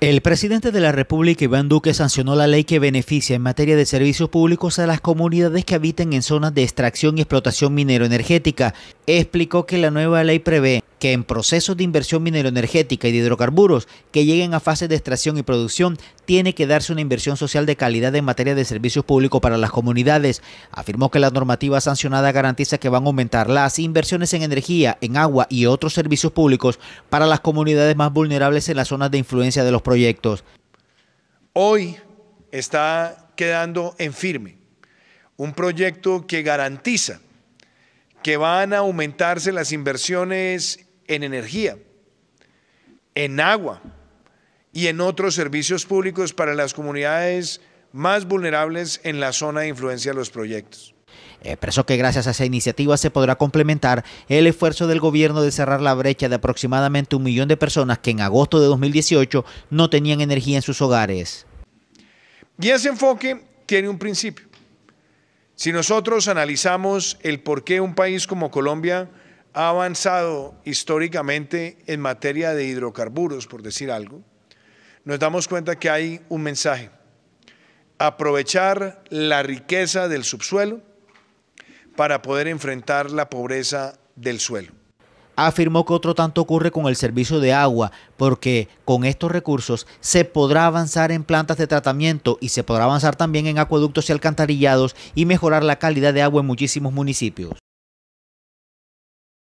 El presidente de la República, Iván Duque, sancionó la ley que beneficia en materia de servicios públicos a las comunidades que habiten en zonas de extracción y explotación minero-energética. Explicó que la nueva ley prevé que en procesos de inversión mineroenergética y de hidrocarburos que lleguen a fases de extracción y producción, tiene que darse una inversión social de calidad en materia de servicios públicos para las comunidades. Afirmó que la normativa sancionada garantiza que van a aumentar las inversiones en energía, en agua y otros servicios públicos para las comunidades más vulnerables en las zonas de influencia de los proyectos. Hoy está quedando en firme un proyecto que garantiza que van a aumentarse las inversiones en energía, en agua y en otros servicios públicos para las comunidades más vulnerables en la zona de influencia de los proyectos. Expresó eh, que gracias a esa iniciativa se podrá complementar el esfuerzo del gobierno de cerrar la brecha de aproximadamente un millón de personas que en agosto de 2018 no tenían energía en sus hogares. Y ese enfoque tiene un principio. Si nosotros analizamos el por qué un país como Colombia ha avanzado históricamente en materia de hidrocarburos, por decir algo, nos damos cuenta que hay un mensaje. Aprovechar la riqueza del subsuelo para poder enfrentar la pobreza del suelo. Afirmó que otro tanto ocurre con el servicio de agua, porque con estos recursos se podrá avanzar en plantas de tratamiento y se podrá avanzar también en acueductos y alcantarillados y mejorar la calidad de agua en muchísimos municipios.